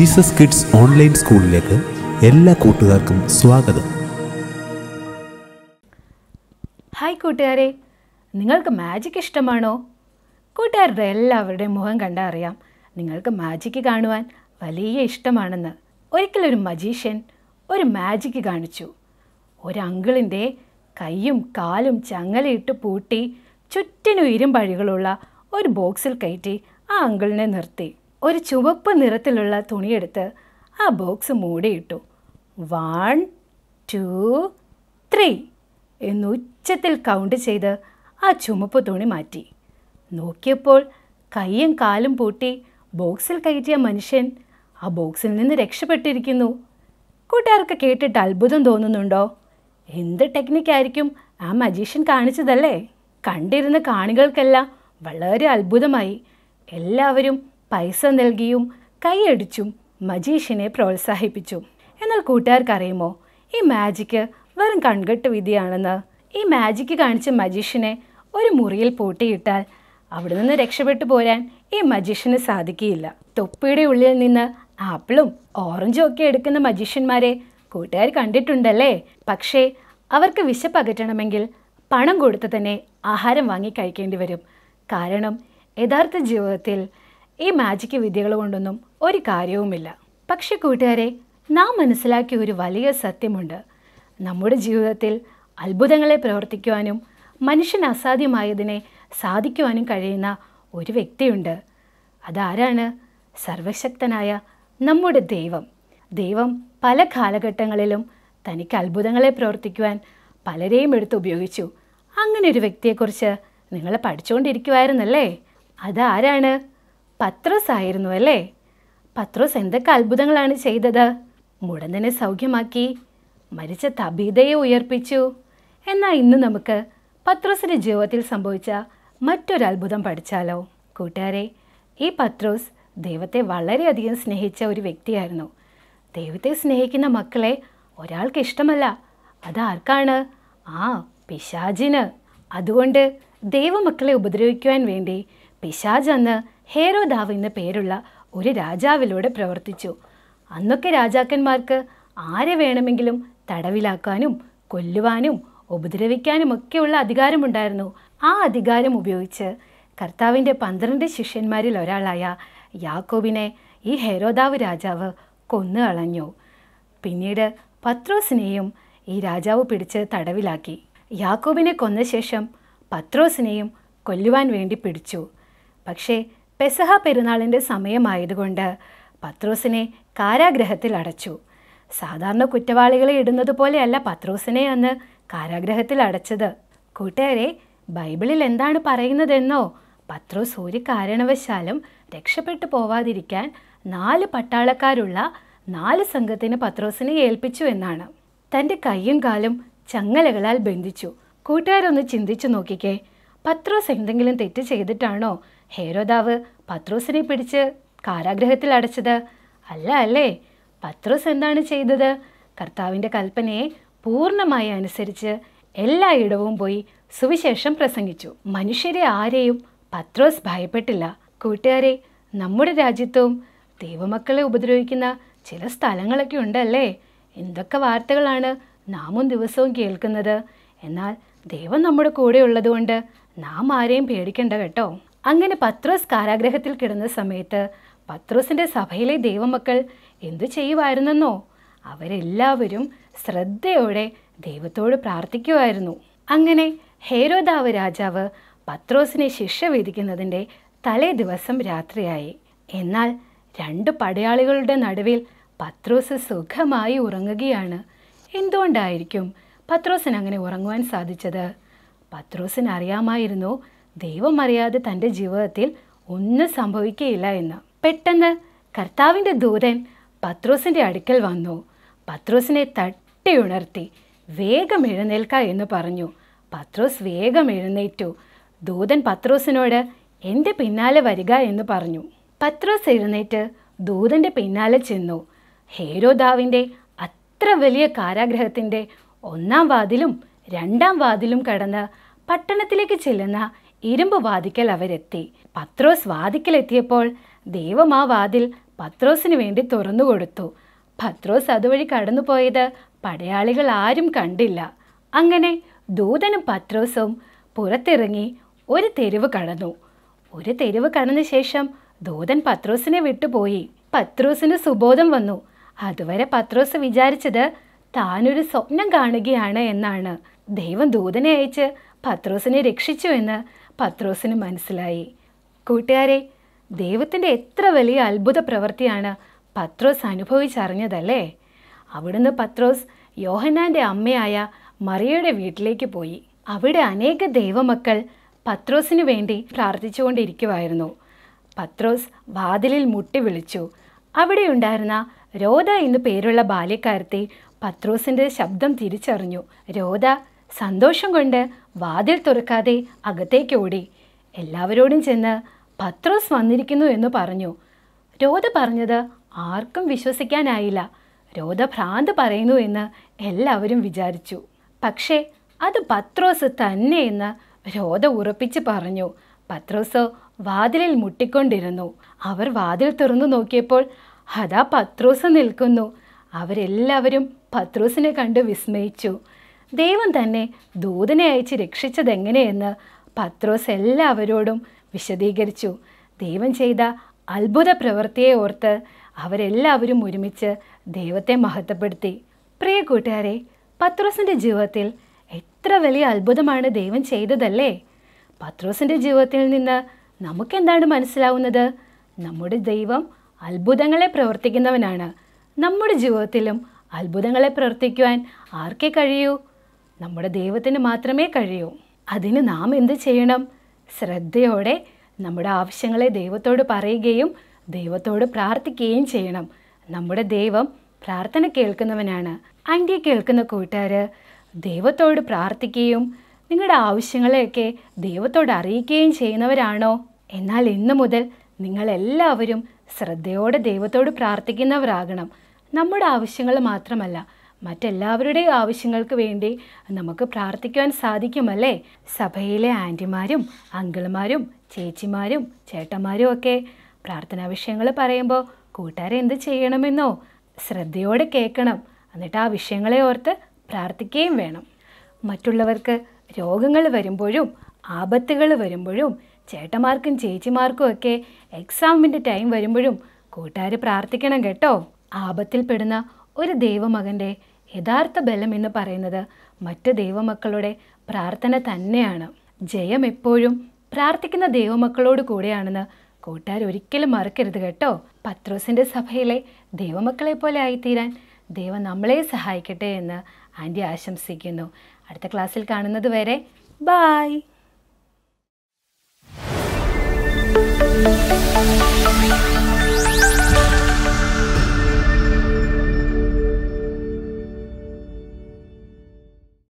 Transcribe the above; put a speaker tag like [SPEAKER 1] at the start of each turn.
[SPEAKER 1] Jesus kids online സ്കൂളിലേക്ക് എല്ലാ കൂട്ടുകാർക്കും സ്വാഗതം ഹായ് കൂട്ടുകാരെ നിങ്ങൾക്ക് മാജിക് ഇഷ്ടമാണോ കൂട്ടുകാരുടെ എല്ലാവരുടെയും മുഖം കണ്ടാൽ അറിയാം നിങ്ങൾക്ക് മാജിക് കാണുവാൻ വലിയ ഇഷ്ടമാണെന്ന് ഒരിക്കലൊരു മജീഷ്യൻ ഒരു മാജിക് കാണിച്ചു ഒരു അങ്കിളിൻ്റെ കൈയും കാലും ചങ്ങലയിട്ട് പൂട്ടി ചുറ്റിനും ഇരുമ്പഴികളുള്ള ഒരു ബോക്സിൽ കയറ്റി ആ അങ്കിളിനെ നിർത്തി ഒരു ചുവപ്പ് നിറത്തിലുള്ള തുണിയെടുത്ത് ആ ബോക്സ് മൂടിയിട്ടു വൺ ടു ത്രീ എന്ന് ഉച്ചത്തിൽ കൗണ്ട് ചെയ്ത് ആ ചുമപ്പ് തുണി മാറ്റി നോക്കിയപ്പോൾ കയ്യും കാലും പൂട്ടി ബോക്സിൽ കയറ്റിയ മനുഷ്യൻ ആ ബോക്സിൽ നിന്ന് രക്ഷപ്പെട്ടിരിക്കുന്നു കൂട്ടുകാർക്ക് കേട്ടിട്ട് അത്ഭുതം തോന്നുന്നുണ്ടോ എന്ത് ടെക്നിക്കായിരിക്കും ആ മജീഷ്യൻ കാണിച്ചതല്ലേ കണ്ടിരുന്ന കാണികൾക്കെല്ലാം വളരെ അത്ഭുതമായി എല്ലാവരും പൈസ നൽകിയും കൈയടിച്ചും മജീഷിനെ പ്രോത്സാഹിപ്പിച്ചു എന്നാൽ കൂട്ടുകാർക്കറിയുമോ ഈ മാജിക്ക് വെറും കൺകെട്ട് വിധിയാണെന്ന് ഈ മാജിക്ക് കാണിച്ച മജീഷിനെ ഒരു മുറിയിൽ പൂട്ടിയിട്ടാൽ അവിടെ നിന്ന് രക്ഷപ്പെട്ടു പോരാൻ ഈ മജീഷ്യന് സാധിക്കുകയില്ല തൊപ്പിയുടെ ഉള്ളിൽ നിന്ന് ആപ്പിളും ഓറഞ്ചും ഒക്കെ എടുക്കുന്ന മജീഷ്യന്മാരെ കൂട്ടുകാർ കണ്ടിട്ടുണ്ടല്ലേ പക്ഷേ അവർക്ക് വിശപ്പകറ്റണമെങ്കിൽ പണം കൊടുത്ത് തന്നെ ആഹാരം വാങ്ങി കഴിക്കേണ്ടി വരും കാരണം യഥാർത്ഥ ജീവിതത്തിൽ ഈ മാജിക് വിദ്യകൾ കൊണ്ടൊന്നും ഒരു കാര്യവുമില്ല പക്ഷെ കൂട്ടുകാരെ നാം മനസ്സിലാക്കിയ ഒരു വലിയ സത്യമുണ്ട് നമ്മുടെ ജീവിതത്തിൽ അത്ഭുതങ്ങളെ പ്രവർത്തിക്കുവാനും മനുഷ്യൻ അസാധ്യമായതിനെ സാധിക്കുവാനും കഴിയുന്ന ഒരു വ്യക്തിയുണ്ട് അതാരാണ് സർവശക്തനായ നമ്മുടെ ദൈവം ദൈവം പല കാലഘട്ടങ്ങളിലും തനിക്ക് അത്ഭുതങ്ങളെ പ്രവർത്തിക്കുവാൻ പലരെയും എടുത്ത് ഉപയോഗിച്ചു അങ്ങനെ ഒരു വ്യക്തിയെക്കുറിച്ച് നിങ്ങൾ പഠിച്ചുകൊണ്ടിരിക്കുമായിരുന്നല്ലേ അതാരാണ് പത്രോസ് ആയിരുന്നു അല്ലേ പത്രോസ് എന്തൊക്കെ അത്ഭുതങ്ങളാണ് ചെയ്തത് മുടന്തനെ സൗഖ്യമാക്കി മരിച്ച തബീതയെ ഉയർപ്പിച്ചു എന്നാൽ ഇന്ന് നമുക്ക് പത്രോസിൻ്റെ ജീവിതത്തിൽ സംഭവിച്ച മറ്റൊരു അത്ഭുതം പഠിച്ചാലോ കൂട്ടുകാരെ ഈ പത്രോസ് ദൈവത്തെ വളരെയധികം സ്നേഹിച്ച ഒരു വ്യക്തിയായിരുന്നു ദൈവത്തെ സ്നേഹിക്കുന്ന മക്കളെ ഒരാൾക്ക് ഇഷ്ടമല്ല അതാർക്കാണ് ആ പിശാജിന് അതുകൊണ്ട് ദൈവമക്കളെ ഉപദ്രവിക്കുവാൻ വേണ്ടി പിശാജ് അന്ന് ഹേരോദാവ് എന്ന പേരുള്ള ഒരു രാജാവിലൂടെ പ്രവർത്തിച്ചു അന്നൊക്കെ രാജാക്കന്മാർക്ക് ആരെ വേണമെങ്കിലും തടവിലാക്കാനും കൊല്ലുവാനും ഉപദ്രവിക്കാനും ഒക്കെയുള്ള അധികാരമുണ്ടായിരുന്നു ആ അധികാരം ഉപയോഗിച്ച് കർത്താവിൻ്റെ പന്ത്രണ്ട് ശിഷ്യന്മാരിൽ ഒരാളായ യാക്കോബിനെ ഈ ഹെരോദാവ് രാജാവ് കൊന്നു കളഞ്ഞു പിന്നീട് പത്രോസിനെയും ഈ രാജാവ് പിടിച്ച് തടവിലാക്കി യാക്കോബിനെ കൊന്ന ശേഷം പത്രോസിനെയും കൊല്ലുവാൻ വേണ്ടി പിടിച്ചു പക്ഷേ പെസഹ പെരുന്നാളിൻ്റെ സമയമായതുകൊണ്ട് പത്രോസിനെ കാരാഗ്രഹത്തിൽ അടച്ചു സാധാരണ കുറ്റവാളികളെ ഇടുന്നത് പോലെയല്ല പത്രോസിനെ അന്ന് കാരാഗ്രഹത്തിൽ അടച്ചത് കൂട്ടുകാരെ ബൈബിളിൽ എന്താണ് പറയുന്നതെന്നോ പത്രോസ് ഒരു കാരണവശാലും രക്ഷപ്പെട്ടു പോവാതിരിക്കാൻ നാല് പട്ടാളക്കാരുള്ള നാല് സംഘത്തിന് പത്രോസിനെ ഏൽപ്പിച്ചു എന്നാണ് തൻ്റെ കൈയും കാലും ചങ്ങലകളാൽ ബന്ധിച്ചു കൂട്ടുകാരൊന്ന് ചിന്തിച്ചു നോക്കിക്കേ പത്രോസ് എന്തെങ്കിലും തെറ്റ് ചെയ്തിട്ടാണോ ഹേരോദാവ് പത്രോസിനെ പിടിച്ച് കാരാഗ്രഹത്തിൽ അടച്ചത് അല്ല അല്ലേ പത്രോസ് എന്താണ് ചെയ്തത് കർത്താവിൻ്റെ കൽപ്പനയെ പൂർണ്ണമായി അനുസരിച്ച് എല്ലായിടവും പോയി സുവിശേഷം പ്രസംഗിച്ചു മനുഷ്യരെ ആരെയും പത്രോസ് ഭയപ്പെട്ടില്ല കൂട്ടുകാരെ നമ്മുടെ രാജ്യത്തും ദൈവമക്കളെ ഉപദ്രവിക്കുന്ന ചില സ്ഥലങ്ങളൊക്കെ ഉണ്ടല്ലേ എന്തൊക്കെ വാർത്തകളാണ് നാമും ദിവസവും കേൾക്കുന്നത് എന്നാൽ ദൈവം നമ്മുടെ കൂടെ ഉള്ളതുകൊണ്ട് നാം ആരെയും പേടിക്കണ്ട കേട്ടോ അങ്ങനെ പത്രോസ് കാരാഗ്രഹത്തിൽ കിടന്ന സമയത്ത് പത്രോസിൻ്റെ സഭയിലെ ദൈവമക്കൾ എന്തു ചെയ്യുമായിരുന്നെന്നോ അവരെല്ലാവരും ശ്രദ്ധയോടെ ദൈവത്തോട് പ്രാർത്ഥിക്കുമായിരുന്നു അങ്ങനെ ഹേരോദാവ് രാജാവ് പത്രോസിനെ ശിക്ഷ വിധിക്കുന്നതിൻ്റെ തലേ ദിവസം രാത്രിയായി എന്നാൽ രണ്ട് പടയാളികളുടെ നടുവിൽ പത്രോസ് സുഖമായി ഉറങ്ങുകയാണ് എന്തുകൊണ്ടായിരിക്കും പത്രോസിന് അങ്ങനെ ഉറങ്ങുവാൻ സാധിച്ചത് പത്രോസിന് അറിയാമായിരുന്നു ദൈവം അറിയാതെ തൻ്റെ ജീവിതത്തിൽ ഒന്നും സംഭവിക്കുകയില്ല എന്ന് പെട്ടെന്ന് കർത്താവിൻ്റെ ദൂതൻ പത്രോസിൻ്റെ അടുക്കൽ വന്നു പത്രോസിനെ തട്ടി ഉണർത്തി വേഗം എഴുന്നേൽക്ക എന്ന് പറഞ്ഞു പത്രോസ് വേഗം എഴുന്നേറ്റു ദൂതൻ പത്രോസിനോട് എൻ്റെ പിന്നാലെ വരിക എന്ന് പറഞ്ഞു പത്രോസ് എഴുന്നേറ്റ് ദൂതൻ്റെ പിന്നാലെ ചെന്നു ഹേരോദാവിൻ്റെ അത്ര വലിയ കാരാഗ്രഹത്തിൻ്റെ ഒന്നാം വാതിലും രണ്ടാം വാതിലും കടന്ന് പട്ടണത്തിലേക്ക് ചെല്ലുന്ന ഇരുമ്പ് വാതിക്കൽ അവരെത്തി പത്രോസ് എത്തിയപ്പോൾ ദൈവം ആ വാതിൽ പത്രോസിന് വേണ്ടി തുറന്നു കൊടുത്തു പത്രോസ് അതുവഴി കടന്നുപോയത് പടയാളികൾ ആരും കണ്ടില്ല അങ്ങനെ ദൂതനും പത്രോസും പുറത്തിറങ്ങി ഒരു തെരുവ് കടന്നു ഒരു തെരുവ് കടന്ന ശേഷം ദൂതൻ പത്രോസിനെ വിട്ടുപോയി പത്രോസിന് സുബോധം വന്നു അതുവരെ പത്രോസ് വിചാരിച്ചത് താനൊരു സ്വപ്നം കാണുകയാണ് എന്നാണ് ദൈവം ദൂതനെ അയച്ച് പത്രോസിനെ രക്ഷിച്ചു എന്ന് പത്രോസിന് മനസ്സിലായി കൂട്ടുകാരെ ദൈവത്തിൻ്റെ എത്ര വലിയ അത്ഭുത പ്രവൃത്തിയാണ് പത്രോസ് അനുഭവിച്ചറിഞ്ഞതല്ലേ അവിടുന്ന് പത്രോസ് യോഹന്നാൻ്റെ അമ്മയായ മറിയയുടെ വീട്ടിലേക്ക് പോയി അവിടെ അനേക ദൈവമക്കൾ പത്രോസിന് വേണ്ടി പ്രാർത്ഥിച്ചുകൊണ്ടിരിക്കുമായിരുന്നു പത്രോസ് വാതിലിൽ മുട്ടി വിളിച്ചു അവിടെ ഉണ്ടായിരുന്ന രോധ എന്നു പേരുള്ള ബാല്യക്കാരത്തെ പത്രോസിൻ്റെ ശബ്ദം തിരിച്ചറിഞ്ഞു രോധ സന്തോഷം കൊണ്ട് വാതിൽ തുറക്കാതെ അകത്തേക്ക് ഓടി എല്ലാവരോടും ചെന്ന് പത്രോസ് വന്നിരിക്കുന്നു എന്ന് പറഞ്ഞു രോധ പറഞ്ഞത് ആർക്കും വിശ്വസിക്കാനായില്ല രോധ ഭ്രാന്ത് പറയുന്നു എന്ന് എല്ലാവരും വിചാരിച്ചു പക്ഷേ അത് പത്രോസ് തന്നെയെന്ന് രോധ ഉറപ്പിച്ച് പറഞ്ഞു പത്രോസ് വാതിലിൽ മുട്ടിക്കൊണ്ടിരുന്നു അവർ വാതിൽ തുറന്നു നോക്കിയപ്പോൾ അതാ പത്രോസ് നിൽക്കുന്നു അവരെല്ലാവരും പത്രോസിനെ കണ്ട് വിസ്മയിച്ചു ദൈവം തന്നെ ദൂതനെ അയച്ച് രക്ഷിച്ചതെങ്ങനെയെന്ന് പത്രോസ് എല്ലാവരോടും വിശദീകരിച്ചു ദൈവം ചെയ്ത അത്ഭുത പ്രവൃത്തിയെ ഓർത്ത് അവരെല്ലാവരും ഒരുമിച്ച് ദൈവത്തെ മഹത്വപ്പെടുത്തി പ്രിയ കൂട്ടുകാരെ പത്രോസിൻ്റെ ജീവിതത്തിൽ എത്ര വലിയ അത്ഭുതമാണ് ദൈവം ചെയ്തതല്ലേ പത്രോസിൻ്റെ ജീവിതത്തിൽ നിന്ന് നമുക്കെന്താണ് മനസ്സിലാവുന്നത് നമ്മുടെ ദൈവം അത്ഭുതങ്ങളെ പ്രവർത്തിക്കുന്നവനാണ് നമ്മുടെ ജീവിതത്തിലും അത്ഭുതങ്ങളെ പ്രവർത്തിക്കുവാൻ ആർക്കേ കഴിയൂ നമ്മുടെ ദൈവത്തിന് മാത്രമേ കഴിയൂ അതിന് നാം എന്ത് ചെയ്യണം ശ്രദ്ധയോടെ നമ്മുടെ ആവശ്യങ്ങളെ ദൈവത്തോട് പറയുകയും ദൈവത്തോട് പ്രാർത്ഥിക്കുകയും ചെയ്യണം നമ്മുടെ ദൈവം പ്രാർത്ഥന കേൾക്കുന്നവനാണ് ആൻറ്റി കേൾക്കുന്ന കൂട്ടുകാർ ദൈവത്തോട് പ്രാർത്ഥിക്കുകയും നിങ്ങളുടെ ആവശ്യങ്ങളെയൊക്കെ ദൈവത്തോട് അറിയിക്കുകയും ചെയ്യുന്നവരാണോ എന്നാൽ ഇന്നു മുതൽ നിങ്ങളെല്ലാവരും ശ്രദ്ധയോടെ ദൈവത്തോട് പ്രാർത്ഥിക്കുന്നവരാകണം നമ്മുടെ ആവശ്യങ്ങൾ മാത്രമല്ല മറ്റെല്ലാവരുടെയും ആവശ്യങ്ങൾക്ക് വേണ്ടി നമുക്ക് പ്രാർത്ഥിക്കുവാൻ സാധിക്കുമല്ലേ സഭയിലെ ആൻറ്റിമാരും അങ്കിൾമാരും ചേച്ചിമാരും ചേട്ടന്മാരും ഒക്കെ പ്രാർത്ഥനാ വിഷയങ്ങൾ പറയുമ്പോൾ കൂട്ടുകാരെ എന്ത് ചെയ്യണമെന്നോ ശ്രദ്ധയോടെ കേൾക്കണം എന്നിട്ട് ആ വിഷയങ്ങളെ ഓർത്ത് പ്രാർത്ഥിക്കുകയും വേണം മറ്റുള്ളവർക്ക് രോഗങ്ങൾ വരുമ്പോഴും ആപത്തുകൾ വരുമ്പോഴും ചേട്ടന്മാർക്കും ചേച്ചിമാർക്കും ഒക്കെ എക്സാമിൻ്റെ ടൈം വരുമ്പോഴും കൂട്ടുകാർ പ്രാർത്ഥിക്കണം കേട്ടോ ആപത്തിൽപ്പെടുന്ന ഒരു ദൈവമകൻ്റെ യഥാർത്ഥ ബലം എന്ന് പറയുന്നത് മറ്റ് ദൈവമക്കളുടെ പ്രാർത്ഥന തന്നെയാണ് ജയം എപ്പോഴും പ്രാർത്ഥിക്കുന്ന ദൈവമക്കളോട് കൂടെയാണെന്ന് കൂട്ടുകാർ ഒരിക്കലും മറക്കരുത് കേട്ടോ പത്രോസിൻ്റെ സഭയിലെ ദൈവമക്കളെ പോലെ ആയിത്തീരാൻ ദൈവം നമ്മളെ സഹായിക്കട്ടെ എന്ന് ആൻറ്റി ആശംസിക്കുന്നു അടുത്ത ക്ലാസ്സിൽ കാണുന്നത് വരെ ബായ്